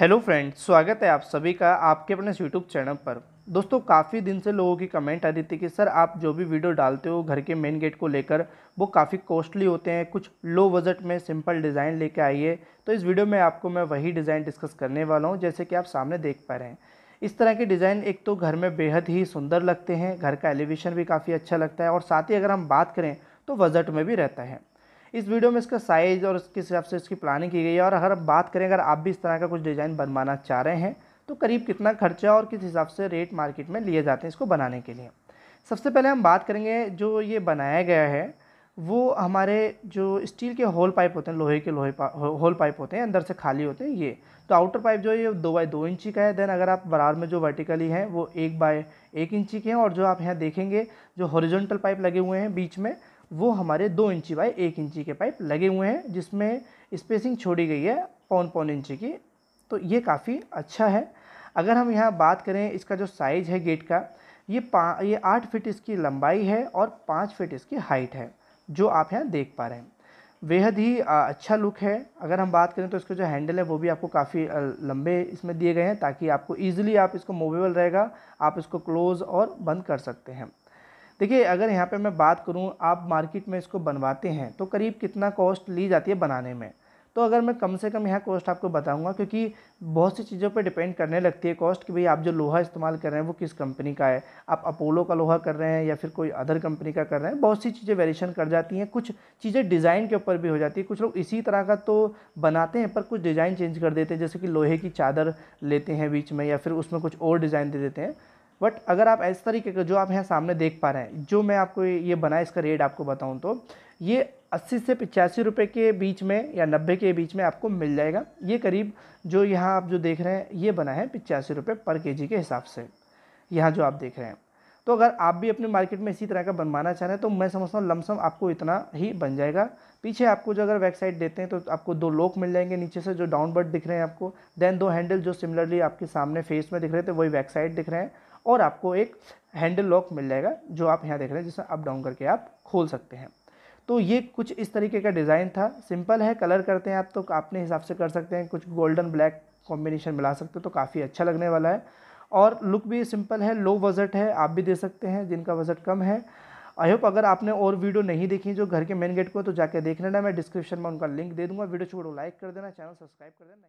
hello friends स्वागत है आप सभी का आपके अपने यूट्यूब चैनल पर दोस्तों काफ़ी दिन से लोगों की कमेंट आ रही थी कि सर आप जो भी वीडियो डालते हो घर के मेन गेट को लेकर वो काफ़ी कॉस्टली होते हैं कुछ लो बजट में सिंपल डिज़ाइन लेके आइए तो इस वीडियो में आपको मैं वही डिज़ाइन डिस्कस करने वाला हूँ जैसे कि आप सामने देख पा रहे हैं इस तरह के डिज़ाइन एक तो घर में बेहद ही सुंदर लगते हैं घर का एलिवेशन भी काफ़ी अच्छा लगता है और साथ ही अगर हम बात करें तो बजट में भी रहता है इस वीडियो में इसका साइज़ और उसके हिसाब से इसकी प्लानिंग की गई है और अगर बात करें अगर आप भी इस तरह का कुछ डिज़ाइन बनवाना चाह रहे हैं तो करीब कितना खर्चा और किस हिसाब से रेट मार्केट में लिए जाते हैं इसको बनाने के लिए सबसे पहले हम बात करेंगे जो ये बनाया गया है वो हमारे जो स्टील के होल पाइप होते हैं लोहे के लोहे पा, होल पाइप होते हैं अंदर से खाली होते हैं ये तो आउटर पाइप जो है ये दो बाई दो इंची का है देन अगर आप बरार में जो वर्टिकली हैं वो एक बाय एक इंची के हैं और जो आप यहाँ देखेंगे जो हॉरिजॉन्टल पाइप लगे हुए हैं बीच में वो हमारे दो इंची बाई एक इंची के पाइप लगे हुए हैं जिसमें स्पेसिंग छोड़ी गई है पौन पौन इंची की तो ये काफ़ी अच्छा है अगर हम यहाँ बात करें इसका जो साइज़ है गेट का ये पा ये आठ फिट इसकी लंबाई है और पाँच फिट इसकी हाइट है जो आप यहाँ देख पा रहे हैं बेहद ही अच्छा लुक है अगर हम बात करें तो इसका जो हैंडल है वो भी आपको काफ़ी लंबे इसमें दिए गए हैं ताकि आपको ईजिली आप इसको मूवेबल रहेगा आप इसको क्लोज़ और बंद कर सकते हैं देखिए अगर यहाँ पे मैं बात करूँ आप मार्केट में इसको बनवाते हैं तो करीब कितना कॉस्ट ली जाती है बनाने में तो अगर मैं कम से कम यहाँ कॉस्ट आपको बताऊँगा क्योंकि बहुत सी चीज़ों पर डिपेंड करने लगती है कॉस्ट कि भाई आप जो लोहा इस्तेमाल कर रहे हैं वो किस कंपनी का है आप अपोलो का लोहा कर रहे हैं या फिर कोई अदर कंपनी का कर रहे हैं बहुत सी चीज़ें वेरिएशन कर जाती हैं कुछ चीज़ें डिज़ाइन के ऊपर भी हो जाती है कुछ लोग इसी तरह का तो बनाते हैं पर कुछ डिज़ाइन चेंज कर देते हैं जैसे कि लोहे की चादर लेते हैं बीच में या फिर उसमें कुछ और डिज़ाइन दे देते हैं बट अगर आप इस तरीके का जो आप यहाँ सामने देख पा रहे हैं जो मैं आपको ये बना इसका रेट आपको बताऊँ तो ये अस्सी से पचासी रुपये के बीच में या नब्बे के बीच में आपको मिल जाएगा ये करीब जो यहाँ आप जो देख रहे हैं ये बना है पचासी रुपये पर के के हिसाब से यहाँ जो आप देख रहे हैं तो अगर आप भी अपने मार्केट में इसी तरह का बनवाना चाह रहे हैं तो मैं समझता हूँ लमसम आपको इतना ही बन जाएगा पीछे आपको जो अगर वेबसाइट देते हैं तो आपको दो लोक मिल जाएंगे नीचे से जो डाउनबर्ड दिख रहे हैं आपको देन दो हैंडल जो सिमिलरली आपके सामने फेस में दिख रहे थे वही वेबसाइट दिख रहे हैं और आपको एक हैंडल लॉक मिल जाएगा जो आप यहाँ देख रहे हैं जिसमें अप डाउन करके आप खोल सकते हैं तो ये कुछ इस तरीके का डिज़ाइन था सिंपल है कलर करते हैं आप तो अपने हिसाब से कर सकते हैं कुछ गोल्डन ब्लैक कॉम्बिनेशन मिला सकते हो तो काफ़ी अच्छा लगने वाला है और लुक भी सिंपल है लो बजट है आप भी दे सकते हैं जिनका बजट कम है आई होप अगर आपने और वीडियो नहीं देखी जो घर के मेन गेट को तो जाके देख लेना मैं डिस्क्रिप्शन में उनका लिंक दे दूंगा वीडियो छोड़ो लाइक कर देना चैनल सब्सक्राइब कर देना